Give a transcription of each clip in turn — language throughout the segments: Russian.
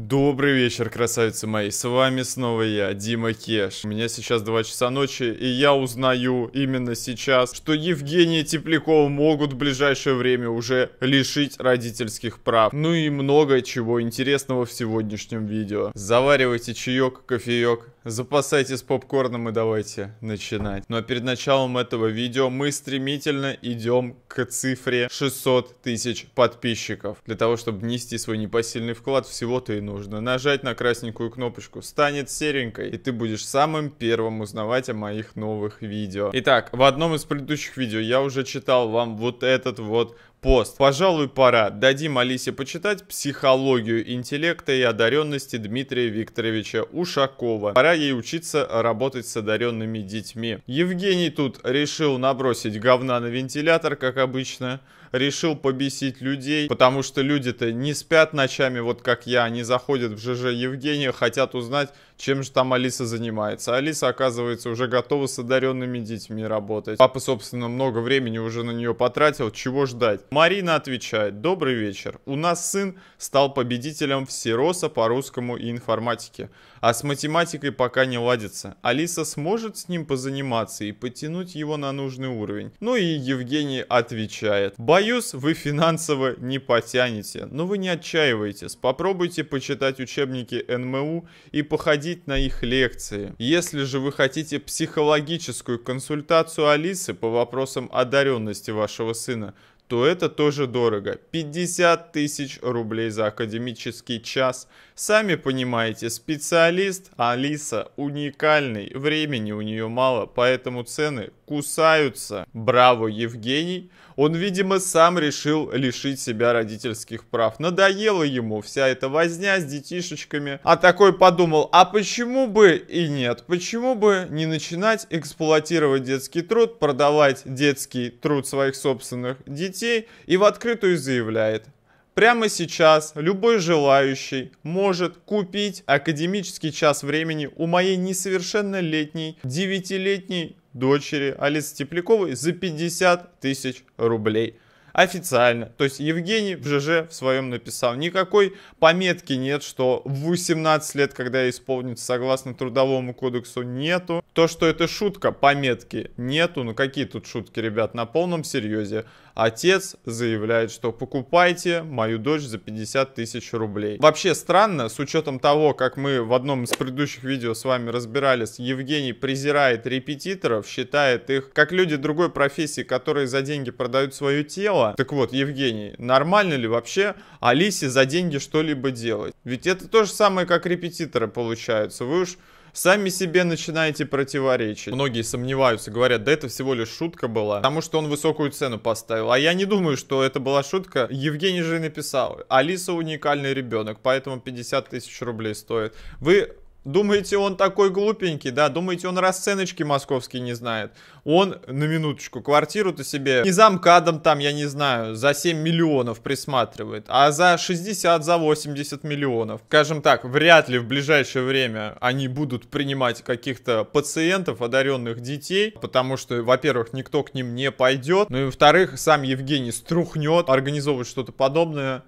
Добрый вечер, красавицы мои, с вами снова я, Дима Кеш. У меня сейчас 2 часа ночи, и я узнаю именно сейчас, что Евгения Теплякова могут в ближайшее время уже лишить родительских прав. Ну и много чего интересного в сегодняшнем видео. Заваривайте чаек, кофеек, запасайтесь попкорном и давайте начинать. Ну а перед началом этого видео мы стремительно идем к цифре 600 тысяч подписчиков. Для того, чтобы внести свой непосильный вклад всего-то и нужно нажать на красненькую кнопочку, станет серенькой, и ты будешь самым первым узнавать о моих новых видео. Итак, в одном из предыдущих видео я уже читал вам вот этот вот пост. Пожалуй, пора. Дадим Алисе почитать психологию интеллекта и одаренности Дмитрия Викторовича Ушакова. Пора ей учиться работать с одаренными детьми. Евгений тут решил набросить говна на вентилятор, как обычно решил побесить людей, потому что люди-то не спят ночами, вот как я, они заходят в ЖЖ Евгения, хотят узнать, чем же там Алиса занимается. Алиса, оказывается, уже готова с одаренными детьми работать. Папа, собственно, много времени уже на нее потратил, чего ждать? Марина отвечает, добрый вечер, у нас сын стал победителем в Сироса по русскому и информатике. А с математикой пока не ладится. Алиса сможет с ним позаниматься и потянуть его на нужный уровень. Ну и Евгений отвечает. Боюсь, вы финансово не потянете. Но вы не отчаивайтесь. Попробуйте почитать учебники НМУ и походить на их лекции. Если же вы хотите психологическую консультацию Алисы по вопросам одаренности вашего сына, то это тоже дорого. 50 тысяч рублей за академический час. Сами понимаете, специалист Алиса уникальный, времени у нее мало, поэтому цены кусаются. Браво, Евгений. Он, видимо, сам решил лишить себя родительских прав. Надоело ему вся эта возня с детишечками. А такой подумал, а почему бы и нет? Почему бы не начинать эксплуатировать детский труд, продавать детский труд своих собственных детей? детей и в открытую заявляет. Прямо сейчас любой желающий может купить академический час времени у моей несовершеннолетней, девятилетней дочери Алисы Тепляковой за 50 тысяч рублей официально. То есть Евгений в ЖЖ в своем написал. Никакой пометки нет, что в 18 лет, когда я исполнится согласно Трудовому кодексу, нету. То, что это шутка, пометки нету. Ну какие тут шутки, ребят, на полном серьезе. Отец заявляет, что покупайте мою дочь за 50 тысяч рублей. Вообще странно, с учетом того, как мы в одном из предыдущих видео с вами разбирались, Евгений презирает репетиторов, считает их как люди другой профессии, которые за деньги продают свое тело, так вот, Евгений, нормально ли вообще Алисе за деньги что-либо делать? Ведь это то же самое, как репетиторы получаются. Вы уж сами себе начинаете противоречить. Многие сомневаются, говорят, да это всего лишь шутка была, потому что он высокую цену поставил. А я не думаю, что это была шутка. Евгений же написал, Алиса уникальный ребенок, поэтому 50 тысяч рублей стоит. Вы Думаете, он такой глупенький, да? Думаете, он расценочки московские не знает? Он, на минуточку, квартиру-то себе не за МКАДом там, я не знаю, за 7 миллионов присматривает, а за 60, за 80 миллионов. Скажем так, вряд ли в ближайшее время они будут принимать каких-то пациентов, одаренных детей, потому что, во-первых, никто к ним не пойдет, ну и, во-вторых, сам Евгений струхнет, организовывать что-то подобное.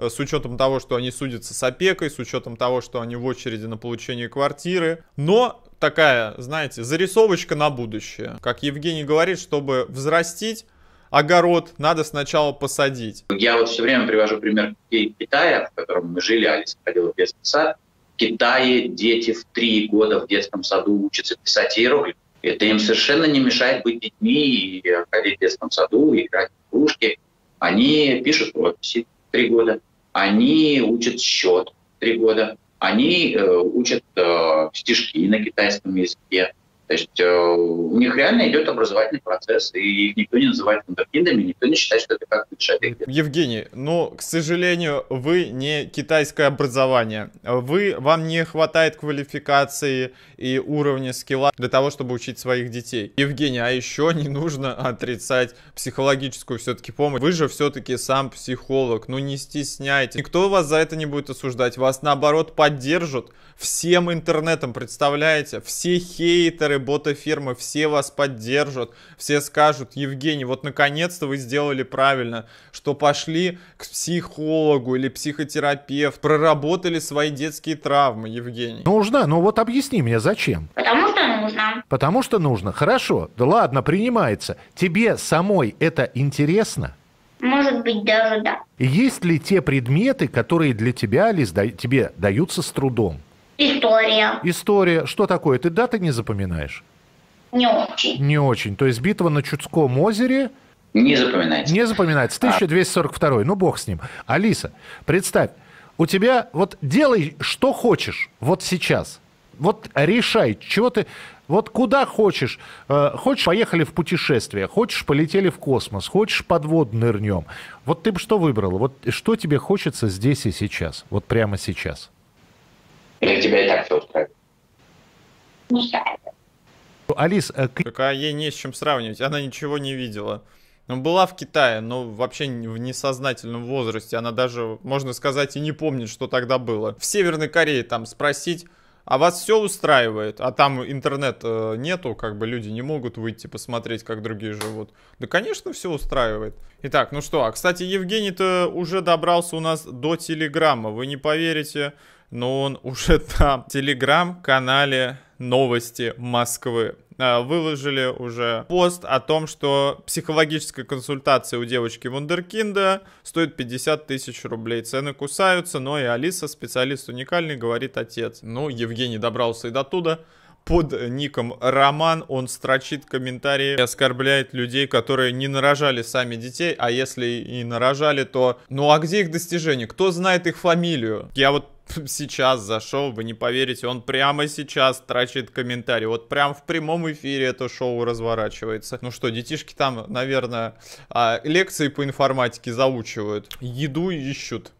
Э, с учетом того, что они судятся с опекой, с учетом того, что они в очереди на получение квартиры. Но такая, знаете, зарисовочка на будущее. Как Евгений говорит, чтобы взрастить огород надо сначала посадить. Я вот все время привожу пример Китая, в котором мы жили, Алиса ходила в детский сад. В Китае дети в три года в детском саду учатся писать иероглифы. Это им совершенно не мешает быть детьми и ходить в детском саду, играть в игрушки. Они пишут вот три года они учат счет три года, они э, учат э, стишки на китайском языке, то есть э, у них реально идет образовательный процесс, и их никто не называет вундеркиндами, никто не считает, что это как-то шарики. Евгений, ну, к сожалению, вы не китайское образование. Вы, вам не хватает квалификации и уровня скилла для того, чтобы учить своих детей. Евгений, а еще не нужно отрицать психологическую все-таки помощь. Вы же все-таки сам психолог, ну не стесняйтесь. Никто вас за это не будет осуждать, вас наоборот поддержат всем интернетом, представляете? Все хейтеры, боты фирмы, все вас поддержат, все скажут, Евгений, вот наконец-то вы сделали правильно, что пошли к психологу или психотерапевту, проработали свои детские травмы, Евгений. Нужно, ну вот объясни мне, зачем? Потому что нужно. Потому что нужно, хорошо, да ладно, принимается. Тебе самой это интересно? Может быть, даже да. Есть ли те предметы, которые для тебя, Алис, тебе даются с трудом? История. История. Что такое? Ты даты не запоминаешь? Не очень. Не очень. То есть битва на Чудском озере... Не запоминается. Не запоминается. 1242. А. Ну, бог с ним. Алиса, представь, у тебя вот делай, что хочешь вот сейчас. Вот решай, чего ты... Вот куда хочешь. Э, хочешь, поехали в путешествие. Хочешь, полетели в космос. Хочешь, под воду нырнем. Вот ты бы что выбрала? Вот что тебе хочется здесь и сейчас? Вот прямо сейчас? Или тебя и так все устраивает? Алис, а... а ей не с чем сравнивать, она ничего не видела. Ну, была в Китае, но вообще в несознательном возрасте. Она даже, можно сказать, и не помнит, что тогда было. В Северной Корее там спросить, а вас все устраивает, а там интернет э, нету, как бы люди не могут выйти посмотреть, как другие живут. Да, конечно, все устраивает. Итак, ну что, а, кстати, Евгений-то уже добрался у нас до Телеграма. Вы не поверите, но он уже там, в телеграм-канале новости Москвы а, выложили уже пост о том, что психологическая консультация у девочки Вундеркинда стоит 50 тысяч рублей. Цены кусаются, но и Алиса, специалист уникальный, говорит отец. Ну, Евгений добрался и до туда под ником Роман. Он строчит комментарии и оскорбляет людей, которые не нарожали сами детей. А если и нарожали, то... Ну а где их достижения? Кто знает их фамилию? Я вот сейчас зашел, вы не поверите, он прямо сейчас трачит комментарий. Вот прям в прямом эфире это шоу разворачивается. Ну что, детишки там, наверное, а, лекции по информатике заучивают, еду ищут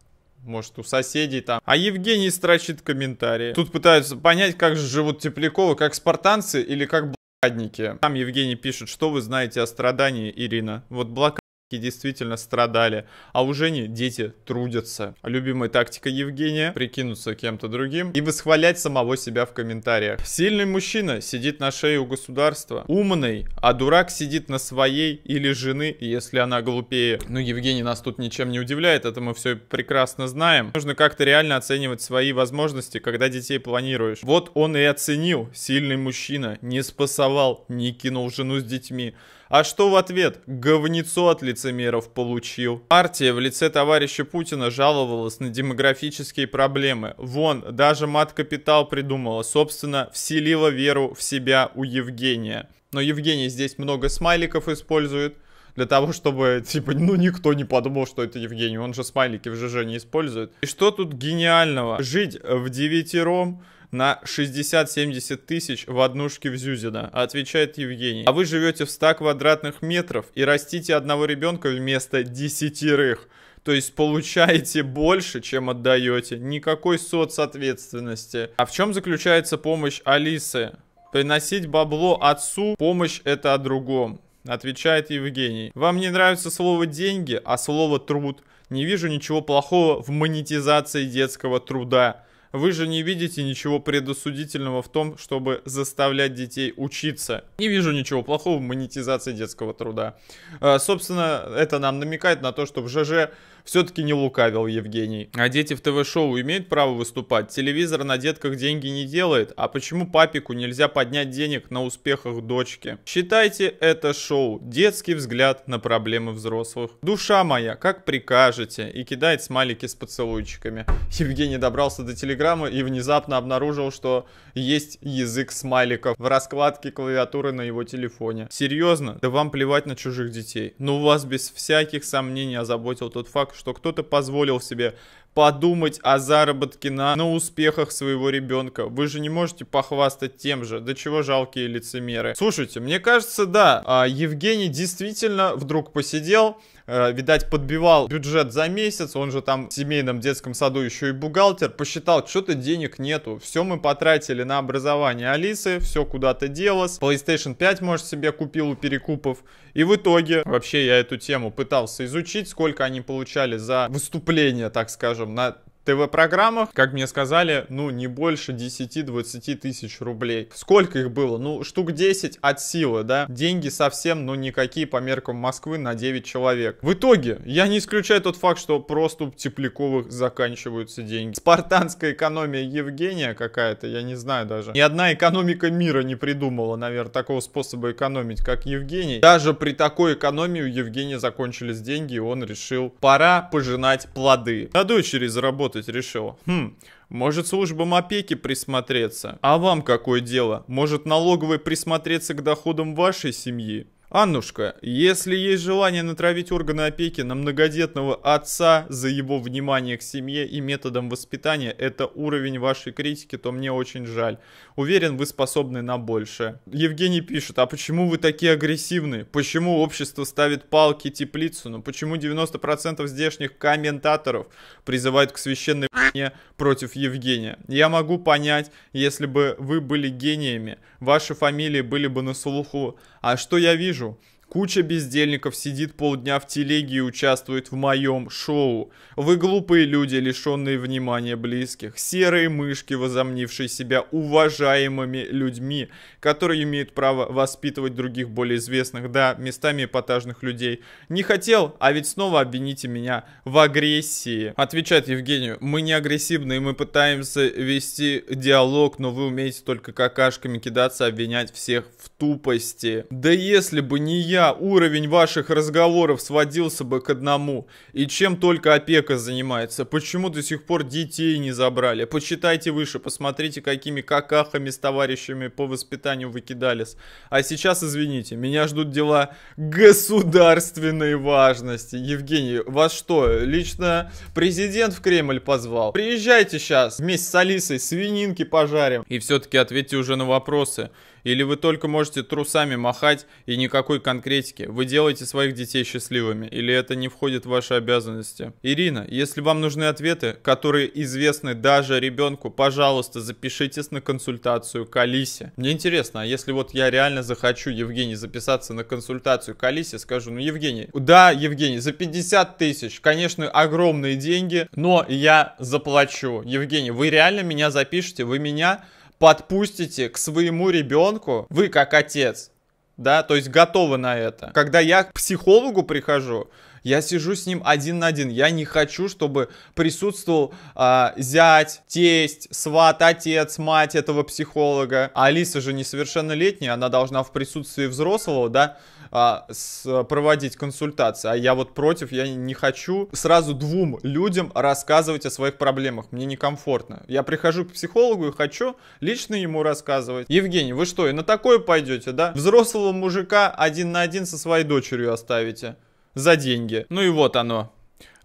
может, у соседей там. А Евгений строчит комментарии. Тут пытаются понять, как же живут Тепляковы, как спартанцы или как блокадники. Там Евгений пишет, что вы знаете о страдании, Ирина. Вот блокад действительно страдали, а у Жени дети трудятся. Любимая тактика Евгения — прикинуться кем-то другим и восхвалять самого себя в комментариях. Сильный мужчина сидит на шее у государства, умный, а дурак сидит на своей или жены, если она глупее. Ну, Евгений нас тут ничем не удивляет, это мы все прекрасно знаем. Нужно как-то реально оценивать свои возможности, когда детей планируешь. Вот он и оценил, сильный мужчина, не спасовал, не кинул жену с детьми. А что в ответ? Говнецо от лицемеров получил. Партия в лице товарища Путина жаловалась на демографические проблемы. Вон, даже мат-капитал придумала, собственно, вселила веру в себя у Евгения. Но Евгений здесь много смайликов использует для того, чтобы, типа, ну никто не подумал, что это Евгений. Он же смайлики в ЖЖ не использует. И что тут гениального? Жить в девятером на 60-70 тысяч в однушке в Зюзино, отвечает Евгений. А вы живете в 100 квадратных метров и растите одного ребенка вместо десятерых. То есть получаете больше, чем отдаете. Никакой соцответственности. А в чем заключается помощь Алисы? Приносить бабло отцу, помощь это о другом. Отвечает Евгений. Вам не нравится слово деньги, а слово труд. Не вижу ничего плохого в монетизации детского труда. Вы же не видите ничего предосудительного в том, чтобы заставлять детей учиться. Не вижу ничего плохого в монетизации детского труда. А, собственно, это нам намекает на то, что в ЖЖ все-таки не лукавил Евгений. А дети в ТВ-шоу имеют право выступать? Телевизор на детках деньги не делает. А почему папику нельзя поднять денег на успехах дочки? Считайте это шоу. Детский взгляд на проблемы взрослых. Душа моя, как прикажете. И кидает смайлики с поцелуйчиками. Евгений добрался до телеграма Телеграму и внезапно обнаружил, что есть язык смайликов в раскладке клавиатуры на его телефоне. Серьезно? Да вам плевать на чужих детей. Но вас без всяких сомнений озаботил тот факт, что кто-то позволил себе подумать о заработке на, на успехах своего ребенка. Вы же не можете похвастать тем же. До чего жалкие лицемеры. Слушайте, мне кажется, да, а, Евгений действительно вдруг посидел, э, видать, подбивал бюджет за месяц, он же там в семейном детском саду еще и бухгалтер, посчитал, что-то денег нету, все мы потратили на образование Алисы, все куда-то делось, PlayStation 5, может, себе купил у перекупов, и в итоге, вообще я эту тему пытался изучить, сколько они получали за выступление, так скажем, скажем, на ТВ-программах, как мне сказали, ну не больше 10-20 тысяч рублей. Сколько их было? Ну штук 10 от силы, да? Деньги совсем, ну никакие по меркам Москвы на 9 человек. В итоге, я не исключаю тот факт, что просто у Тепляковых заканчиваются деньги. Спартанская экономия Евгения какая-то, я не знаю даже. Ни одна экономика мира не придумала, наверное, такого способа экономить, как Евгений. Даже при такой экономии у Евгения закончились деньги, и он решил, пора пожинать плоды. На дочери заработать работать решил. Хм, может службам опеки присмотреться. А вам какое дело? Может налоговой присмотреться к доходам вашей семьи? Аннушка, если есть желание натравить органы опеки на многодетного отца за его внимание к семье и методам воспитания, это уровень вашей критики, то мне очень жаль. Уверен, вы способны на большее. Евгений пишет, а почему вы такие агрессивные? Почему общество ставит палки теплицу? Ну почему 90% здешних комментаторов призывают к священной мне против Евгения? Я могу понять, если бы вы были гениями, ваши фамилии были бы на слуху. А что я вижу? jour. Куча бездельников сидит полдня в телеге и участвует в моем шоу. Вы глупые люди, лишенные внимания близких. Серые мышки, возомнившие себя уважаемыми людьми, которые имеют право воспитывать других более известных, да, местами эпатажных людей. Не хотел, а ведь снова обвините меня в агрессии. Отвечает Евгению, мы не агрессивные, мы пытаемся вести диалог, но вы умеете только какашками кидаться, обвинять всех в тупости. Да если бы не я, меня уровень ваших разговоров сводился бы к одному. И чем только опека занимается. Почему до сих пор детей не забрали? Почитайте выше, посмотрите, какими какахами с товарищами по воспитанию выкидались. А сейчас, извините, меня ждут дела государственной важности. Евгений, вас что, лично президент в Кремль позвал? Приезжайте сейчас вместе с Алисой свининки пожарим. И все-таки ответьте уже на вопросы. Или вы только можете трусами махать и никакой конкретики. Вы делаете своих детей счастливыми, или это не входит в ваши обязанности. Ирина, если вам нужны ответы, которые известны даже ребенку, пожалуйста, запишитесь на консультацию к Алисе. Мне интересно, а если вот я реально захочу, Евгений, записаться на консультацию к Алисе, скажу, ну, Евгений, да, Евгений, за 50 тысяч, конечно, огромные деньги, но я заплачу. Евгений, вы реально меня запишете? Вы меня подпустите к своему ребенку, вы как отец, да, то есть готовы на это. Когда я к психологу прихожу, я сижу с ним один на один. Я не хочу, чтобы присутствовал э, зять, тесть, сват, отец, мать этого психолога. Алиса же несовершеннолетняя, она должна в присутствии взрослого, да, а, с, проводить консультации, а я вот против, я не хочу сразу двум людям рассказывать о своих проблемах, мне некомфортно. Я прихожу к психологу и хочу лично ему рассказывать. Евгений, вы что, и на такое пойдете, да? Взрослого мужика один на один со своей дочерью оставите за деньги. Ну и вот оно.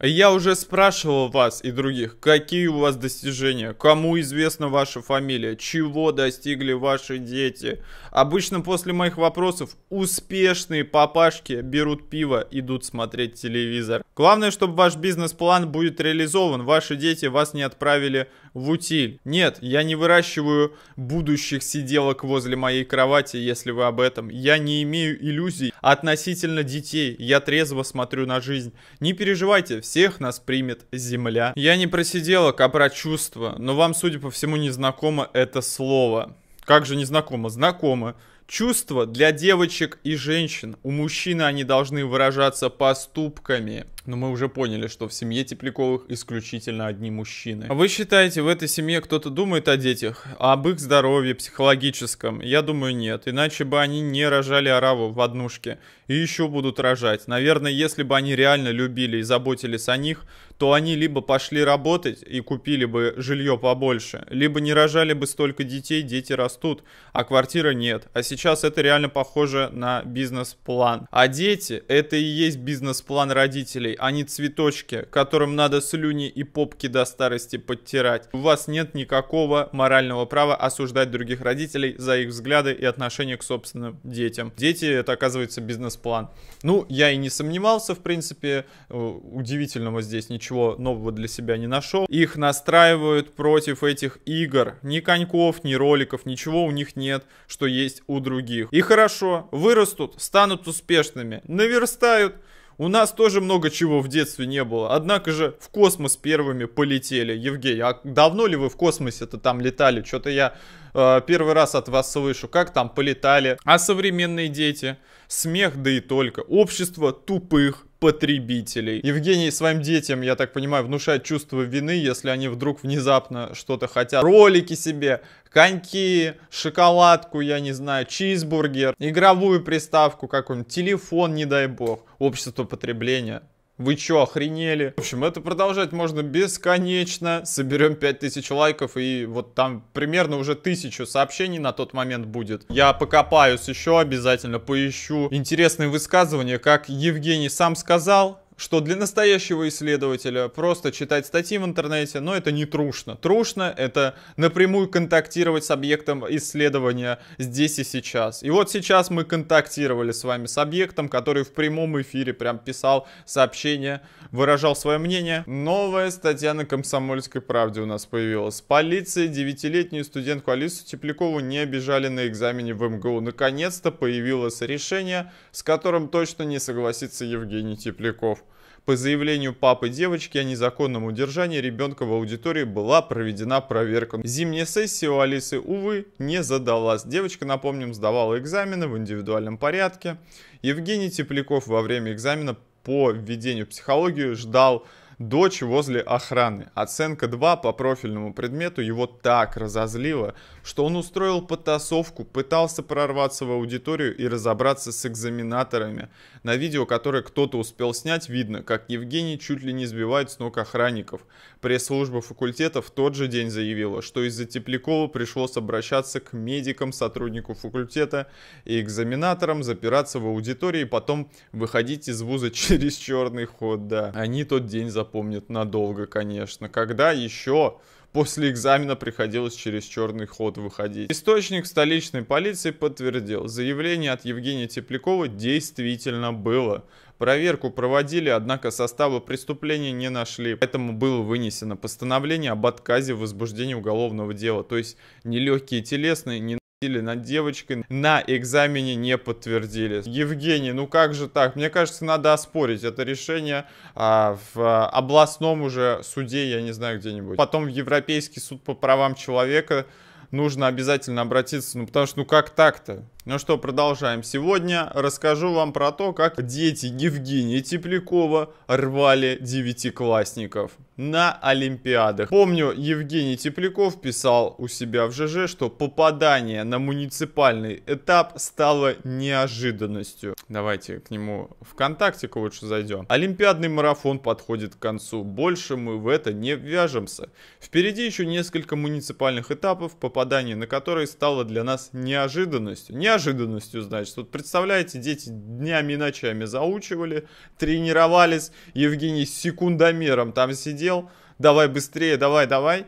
Я уже спрашивал вас и других, какие у вас достижения, кому известна ваша фамилия, чего достигли ваши дети. Обычно после моих вопросов успешные папашки берут пиво, идут смотреть телевизор. Главное, чтобы ваш бизнес-план будет реализован, ваши дети вас не отправили в утиль. Нет, я не выращиваю будущих сиделок возле моей кровати, если вы об этом. Я не имею иллюзий относительно детей. Я трезво смотрю на жизнь. Не переживайте, всех нас примет земля. Я не про сиделок, а про чувства. Но вам, судя по всему, не знакомо это слово. Как же не знакомо? Знакомо. Чувства для девочек и женщин. У мужчины они должны выражаться поступками. Но мы уже поняли, что в семье Тепляковых исключительно одни мужчины. А вы считаете, в этой семье кто-то думает о детях? Об их здоровье, психологическом? Я думаю, нет. Иначе бы они не рожали ораву в однушке. И еще будут рожать. Наверное, если бы они реально любили и заботились о них, то они либо пошли работать и купили бы жилье побольше, либо не рожали бы столько детей, дети растут, а квартира нет. А сейчас это реально похоже на бизнес-план. А дети — это и есть бизнес-план родителей а не цветочки, которым надо слюни и попки до старости подтирать. У вас нет никакого морального права осуждать других родителей за их взгляды и отношение к собственным детям. Дети — это, оказывается, бизнес-план. Ну, я и не сомневался, в принципе, э, удивительного здесь ничего нового для себя не нашел. Их настраивают против этих игр. Ни коньков, ни роликов, ничего у них нет, что есть у других. И хорошо, вырастут, станут успешными, наверстают, у нас тоже много чего в детстве не было. Однако же в космос первыми полетели. Евгений, а давно ли вы в космосе-то там летали? Что-то я э, первый раз от вас слышу. Как там полетали? А современные дети? Смех, да и только. Общество тупых потребителей. Евгений своим детям, я так понимаю, внушает чувство вины, если они вдруг внезапно что-то хотят. Ролики себе, коньки, шоколадку, я не знаю, чизбургер, игровую приставку какой нибудь телефон, не дай бог. Общество потребления вы чё, охренели? В общем, это продолжать можно бесконечно. Соберем 5000 лайков и вот там примерно уже 1000 сообщений на тот момент будет. Я покопаюсь еще обязательно, поищу интересные высказывания. Как Евгений сам сказал, что для настоящего исследователя просто читать статьи в интернете, но ну, это не трушно. Трушно — это напрямую контактировать с объектом исследования здесь и сейчас. И вот сейчас мы контактировали с вами с объектом, который в прямом эфире прям писал сообщение, выражал свое мнение. Новая статья на «Комсомольской правде» у нас появилась. Полиция девятилетнюю студентку Алису Теплякову не обижали на экзамене в МГУ. Наконец-то появилось решение, с которым точно не согласится Евгений Тепляков. По заявлению папы девочки о незаконном удержании ребенка в аудитории была проведена проверка. Зимняя сессия у Алисы, увы, не задалась. Девочка, напомним, сдавала экзамены в индивидуальном порядке. Евгений Тепляков во время экзамена по введению в психологию ждал дочь возле охраны. Оценка 2 по профильному предмету его так разозлила, что он устроил потасовку, пытался прорваться в аудиторию и разобраться с экзаменаторами. На видео, которое кто-то успел снять, видно, как Евгений чуть ли не сбивает с ног охранников. Пресс-служба факультета в тот же день заявила, что из-за Теплякова пришлось обращаться к медикам, сотруднику факультета и экзаменаторам, запираться в аудитории и потом выходить из вуза через черный ход, да. Они тот день запомнят надолго, конечно. Когда еще после экзамена приходилось через черный ход выходить. Источник столичной полиции подтвердил, заявление от Евгения Теплякова действительно было. Проверку проводили, однако состава преступления не нашли. Поэтому было вынесено постановление об отказе в возбуждении уголовного дела. То есть нелегкие телесные, не или над девочкой на экзамене не подтвердили. Евгений, ну как же так? Мне кажется, надо оспорить это решение а, в а, областном уже суде, я не знаю, где-нибудь. Потом в Европейский суд по правам человека нужно обязательно обратиться, ну потому что ну как так-то? Ну что, продолжаем. Сегодня расскажу вам про то, как дети Евгения Теплякова рвали девятиклассников на Олимпиадах. Помню, Евгений Тепляков писал у себя в ЖЖ, что попадание на муниципальный этап стало неожиданностью. Давайте к нему ВКонтактику лучше зайдем. Олимпиадный марафон подходит к концу. Больше мы в это не вяжемся. Впереди еще несколько муниципальных этапов, попадание на которые стало для нас неожиданностью. Неожиданностью неожиданностью, значит. Вот представляете, дети днями и ночами заучивали, тренировались. Евгений с секундомером там сидел. Давай быстрее, давай, давай.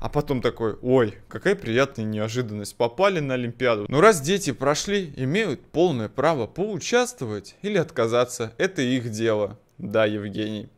А потом такой, ой, какая приятная неожиданность, попали на Олимпиаду. Но ну, раз дети прошли, имеют полное право поучаствовать или отказаться, это их дело. Да, Евгений.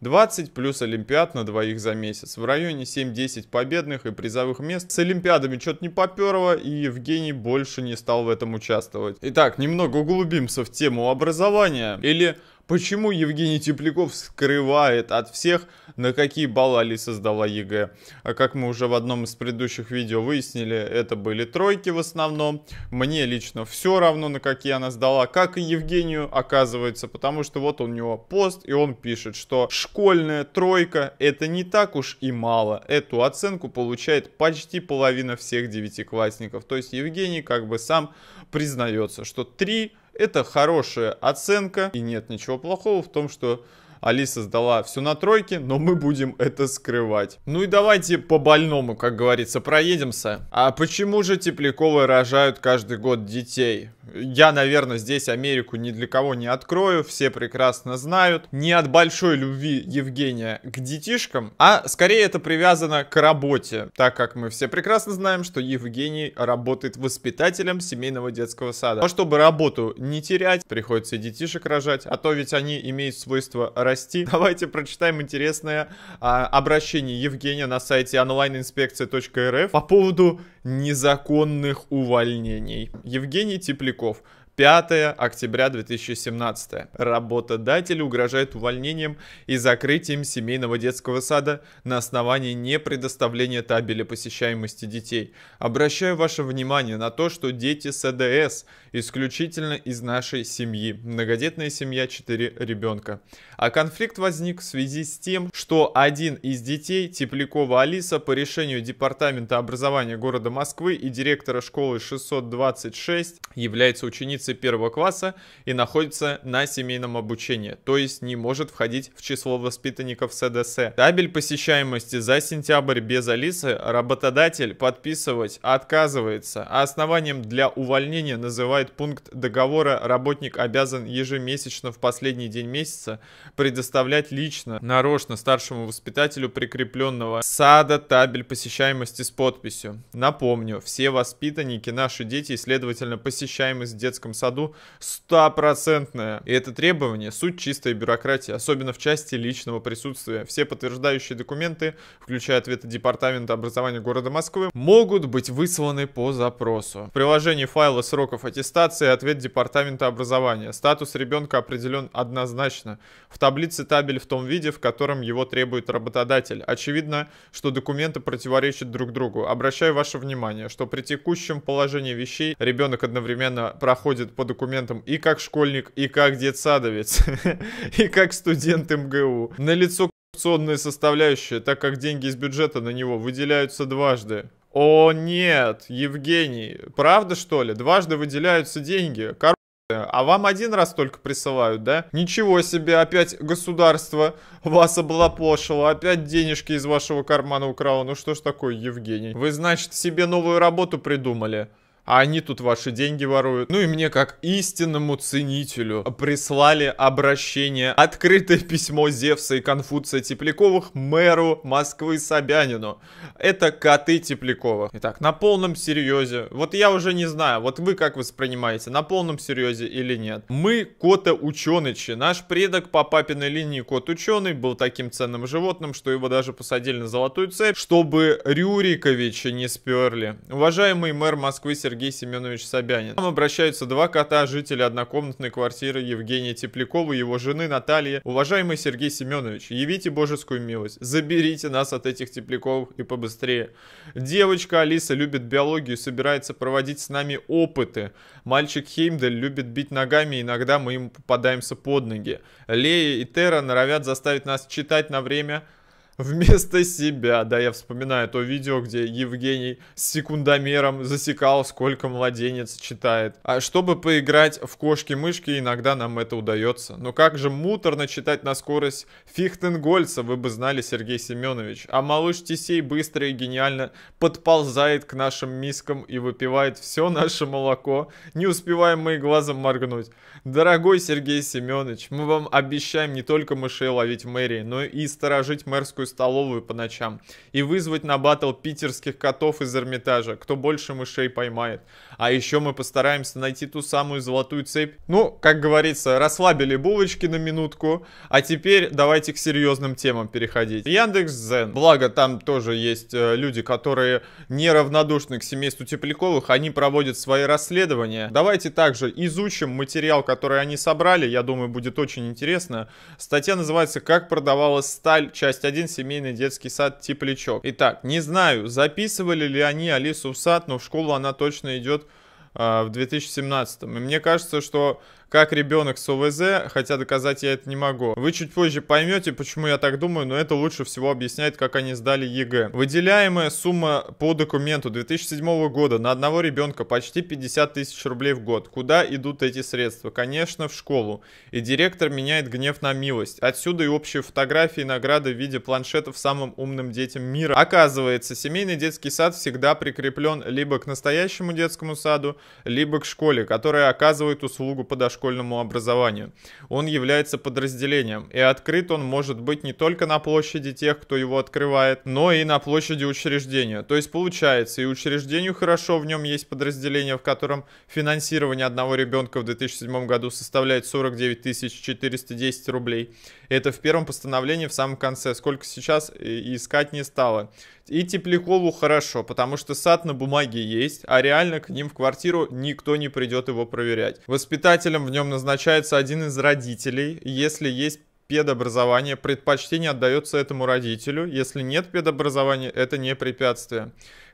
20 плюс Олимпиад на двоих за месяц. В районе 7-10 победных и призовых мест. С Олимпиадами что-то не поперло, и Евгений больше не стал в этом участвовать. Итак, немного углубимся в тему образования. Или Почему Евгений Тепляков скрывает от всех, на какие баллы Али создала ЕГЭ? А как мы уже в одном из предыдущих видео выяснили, это были тройки в основном. Мне лично все равно, на какие она сдала, как и Евгению оказывается, потому что вот у него пост, и он пишет, что школьная тройка это не так уж и мало. Эту оценку получает почти половина всех девятиклассников. То есть Евгений как бы сам признается, что три это хорошая оценка, и нет ничего плохого в том, что Алиса сдала все на тройке, но мы будем это скрывать. Ну и давайте по больному, как говорится, проедемся. А почему же Тепляковы рожают каждый год детей? Я, наверное, здесь Америку ни для кого не открою, все прекрасно знают. Не от большой любви Евгения к детишкам, а скорее это привязано к работе, так как мы все прекрасно знаем, что Евгений работает воспитателем семейного детского сада. Но чтобы работу не терять, приходится и детишек рожать, а то ведь они имеют свойство рожать расти. Давайте прочитаем интересное а, обращение Евгения на сайте онлайнинспекция.рф по поводу незаконных увольнений. Евгений Тепляков. 5 октября 2017. Работодатель угрожает увольнением и закрытием семейного детского сада на основании непредоставления табеля посещаемости детей. Обращаю ваше внимание на то, что дети СДС э исключительно из нашей семьи. Многодетная семья 4 ребенка. А конфликт возник в связи с тем, что один из детей, Теплякова Алиса, по решению Департамента образования города Москвы и директора школы 626, является ученицей ученицы первого класса и находится на семейном обучении, то есть не может входить в число воспитанников СДС. Табель посещаемости за сентябрь без Алисы работодатель подписывать отказывается, а основанием для увольнения называет пункт договора работник обязан ежемесячно в последний день месяца предоставлять лично, нарочно старшему воспитателю прикрепленного сада табель посещаемости с подписью. Напомню, все воспитанники, наши дети и, следовательно, посещаемость в детском Ботаническом саду стопроцентная. И это требование – суть чистой бюрократии, особенно в части личного присутствия. Все подтверждающие документы, включая ответы Департамента образования города Москвы, могут быть высланы по запросу. В приложении файла сроков аттестации ответ Департамента образования. Статус ребенка определен однозначно. В таблице табель в том виде, в котором его требует работодатель. Очевидно, что документы противоречат друг другу. Обращаю ваше внимание, что при текущем положении вещей ребенок одновременно проходит ходит по документам и как школьник, и как детсадовец, и как студент МГУ. На лицо коррупционная составляющая, так как деньги из бюджета на него выделяются дважды. О нет, Евгений, правда что ли? Дважды выделяются деньги. А вам один раз только присылают, да? Ничего себе, опять государство вас облапошило, опять денежки из вашего кармана украло. Ну что ж такое, Евгений? Вы, значит, себе новую работу придумали? а они тут ваши деньги воруют. Ну и мне, как истинному ценителю, прислали обращение, открытое письмо Зевса и Конфуция Тепляковых мэру Москвы Собянину. Это коты Тепляковых. Итак, на полном серьезе. Вот я уже не знаю, вот вы как воспринимаете, на полном серьезе или нет. Мы кота ученычи. Наш предок по папиной линии кот ученый был таким ценным животным, что его даже посадили на золотую цепь, чтобы Рюриковича не сперли. Уважаемый мэр Москвы Сергей Сергей Семенович Собянин. К нам обращаются два кота, жители однокомнатной квартиры Евгения Теплякова и его жены Натальи. Уважаемый Сергей Семенович, явите божескую милость, заберите нас от этих Тепляковых и побыстрее. Девочка Алиса любит биологию и собирается проводить с нами опыты. Мальчик Хеймдель любит бить ногами, иногда мы ему попадаемся под ноги. Лея и Тера норовят заставить нас читать на время, вместо себя. Да, я вспоминаю то видео, где Евгений с секундомером засекал, сколько младенец читает. А чтобы поиграть в кошки-мышки, иногда нам это удается. Но как же муторно читать на скорость Фихтенгольца, вы бы знали, Сергей Семенович. А малыш Тесей быстро и гениально подползает к нашим мискам и выпивает все наше молоко. Не успеваем мы и глазом моргнуть. Дорогой Сергей Семенович, мы вам обещаем не только мышей ловить в мэрии, но и сторожить мэрскую столовую по ночам и вызвать на батл питерских котов из Эрмитажа, кто больше мышей поймает. А еще мы постараемся найти ту самую золотую цепь. Ну, как говорится, расслабили булочки на минутку, а теперь давайте к серьезным темам переходить. Яндекс Зен. Благо, там тоже есть э, люди, которые неравнодушны к семейству Тепляковых, они проводят свои расследования. Давайте также изучим материал, который они собрали, я думаю, будет очень интересно. Статья называется «Как продавалась сталь. Часть 1 семейный детский сад Теплячок. Итак, не знаю, записывали ли они Алису в сад, но в школу она точно идет э, в 2017. И мне кажется, что как ребенок с ОВЗ, хотя доказать я это не могу. Вы чуть позже поймете, почему я так думаю, но это лучше всего объясняет, как они сдали ЕГЭ. Выделяемая сумма по документу 2007 года на одного ребенка почти 50 тысяч рублей в год. Куда идут эти средства? Конечно, в школу. И директор меняет гнев на милость. Отсюда и общие фотографии награды в виде планшетов самым умным детям мира. Оказывается, семейный детский сад всегда прикреплен либо к настоящему детскому саду, либо к школе, которая оказывает услугу подошкольному дошкольному образованию. Он является подразделением, и открыт он может быть не только на площади тех, кто его открывает, но и на площади учреждения. То есть получается, и учреждению хорошо, в нем есть подразделение, в котором финансирование одного ребенка в 2007 году составляет 49 410 рублей. Это в первом постановлении в самом конце, сколько сейчас э, искать не стало. И Теплихолу хорошо, потому что сад на бумаге есть, а реально к ним в квартиру никто не придет его проверять. Воспитателем в нем назначается один из родителей, если есть педобразование, предпочтение отдается этому родителю. Если нет педобразования, это не препятствие.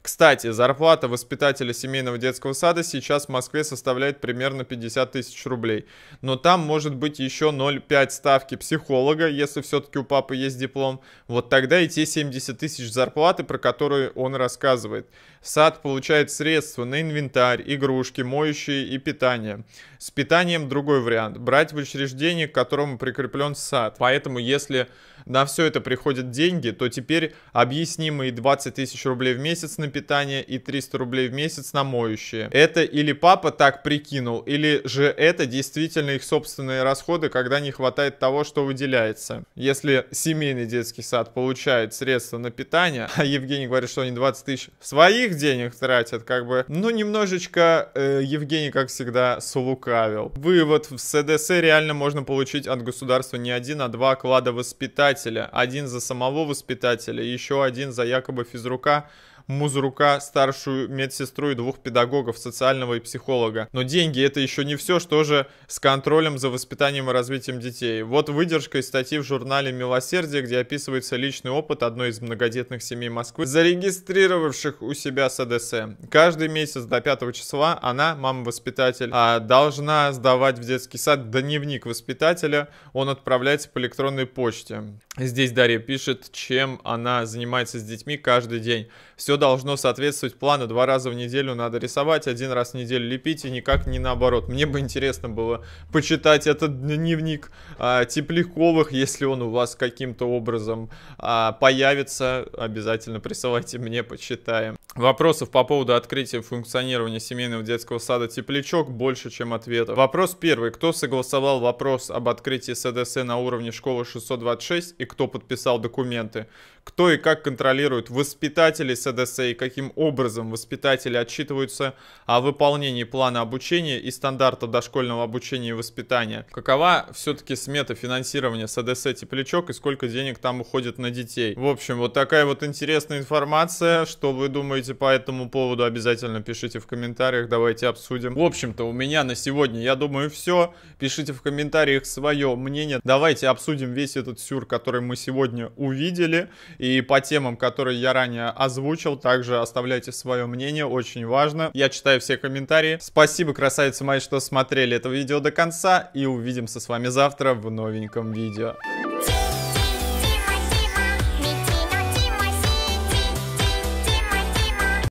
Кстати, зарплата воспитателя семейного детского сада сейчас в Москве составляет примерно 50 тысяч рублей. Но там может быть еще 0,5 ставки психолога, если все-таки у папы есть диплом. Вот тогда и те 70 тысяч зарплаты, про которые он рассказывает. Сад получает средства на инвентарь, игрушки, моющие и питание. С питанием другой вариант. Брать в учреждение, к которому прикреплен сад. Поэтому если на все это приходят деньги, то теперь объяснимые 20 тысяч рублей в месяц на питание и 300 рублей в месяц на моющие. Это или папа так прикинул, или же это действительно их собственные расходы, когда не хватает того, что выделяется. Если семейный детский сад получает средства на питание, а Евгений говорит, что они 20 тысяч своих денег тратят, как бы, ну, немножечко э, Евгений, как всегда, слукавил. Вывод, в СДС реально можно получить от государства не один, а два клада воспитателя. Один за самого воспитателя, еще один за якобы физрука, Музрука, старшую медсестру и двух педагогов, социального и психолога. Но деньги это еще не все, что же с контролем за воспитанием и развитием детей. Вот выдержка из статьи в журнале «Милосердие», где описывается личный опыт одной из многодетных семей Москвы, зарегистрировавших у себя СДС. Каждый месяц до 5 числа она, мама-воспитатель, а должна сдавать в детский сад дневник воспитателя. Он отправляется по электронной почте. Здесь Дарья пишет, чем она занимается с детьми каждый день. Все должно соответствовать плану. Два раза в неделю надо рисовать, один раз в неделю лепить и никак не наоборот. Мне бы интересно было почитать этот дневник а, Тепляковых, если он у вас каким-то образом а, появится. Обязательно присылайте мне, почитаем. Вопросов по поводу открытия функционирования семейного детского сада Теплячок больше, чем ответов. Вопрос первый. Кто согласовал вопрос об открытии СДС на уровне школы 626 и кто подписал документы? Кто и как контролирует воспитателей СДС процесса и каким образом воспитатели отчитываются о выполнении плана обучения и стандарта дошкольного обучения и воспитания. Какова все-таки смета финансирования СДС «Теплячок» и сколько денег там уходит на детей? В общем, вот такая вот интересная информация. Что вы думаете по этому поводу, обязательно пишите в комментариях, давайте обсудим. В общем-то, у меня на сегодня, я думаю, все. Пишите в комментариях свое мнение. Давайте обсудим весь этот сюр, который мы сегодня увидели. И по темам, которые я ранее озвучил, также оставляйте свое мнение, очень важно. Я читаю все комментарии. Спасибо, красавицы мои, что смотрели это видео до конца. И увидимся с вами завтра в новеньком видео.